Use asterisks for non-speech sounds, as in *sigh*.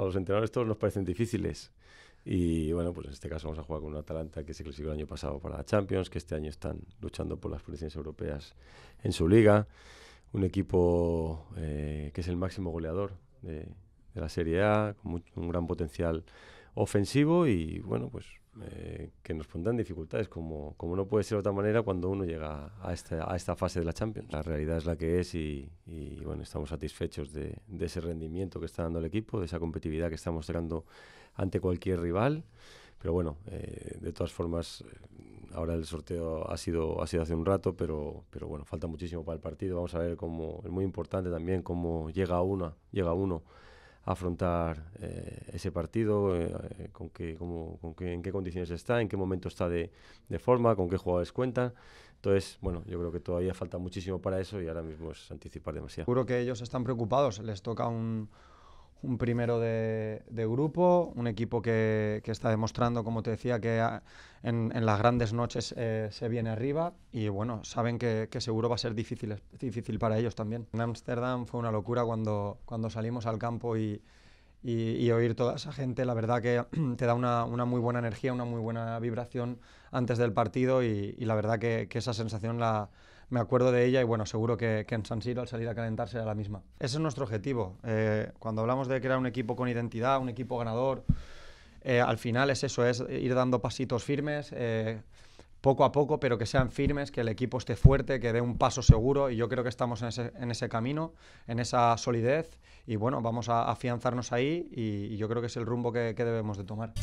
a los entrenadores todos nos parecen difíciles. Y bueno, pues en este caso vamos a jugar con un Atalanta que se clasificó el año pasado para la Champions, que este año están luchando por las posiciones europeas en su liga. Un equipo eh, que es el máximo goleador de, la Serie A, con un gran potencial ofensivo y bueno, pues eh, que nos pondrán dificultades, como, como no puede ser de otra manera cuando uno llega a esta, a esta fase de la Champions. La realidad es la que es y, bueno, estamos satisfechos de, ese rendimiento que está dando el equipo, de esa competitividad que está mostrando ante cualquier rival. Pero bueno, eh, de todas formas, eh, ahora el sorteo ha sido, ha sido hace un rato, pero, pero bueno, falta muchísimo para el partido. Vamos a ver cómo, es muy importante también cómo llega, una, llega uno afrontar eh, ese partido, eh, eh, con qué, cómo, en qué condiciones está, en qué momento está de, forma, con qué jugadores cuenta. Entonces, bueno, yo creo que todavía falta muchísimo para eso y ahora mismo es anticipar demasiado. Seguro que ellos están preocupados, les toca un, un primero de, grupo, un equipo que, está demostrando, como te decía, que en, las grandes noches eh, se viene arriba y bueno, saben que, seguro va a ser difícil, difícil para ellos también. En Ámsterdam fue una locura cuando, cuando salimos al campo y, y, oír toda esa gente, la verdad que *clears throat* te da una, una, muy buena energía, una muy buena vibración antes del partido y, la verdad que, esa sensación la, me acuerdo de ella y bueno, seguro que, en San Siro al salir a calentar será la misma. Ese es nuestro objetivo. Eh, cuando hablamos de crear un equipo con identidad, un equipo ganador, eh, al final es eso, es ir dando pasitos firmes. Eh, poco a poco, pero que sean firmes, que el equipo esté fuerte, que dé un paso seguro y yo creo que estamos en ese, en ese camino, en esa solidez y bueno, vamos a afianzarnos ahí y, yo creo que es el rumbo que, que debemos de tomar.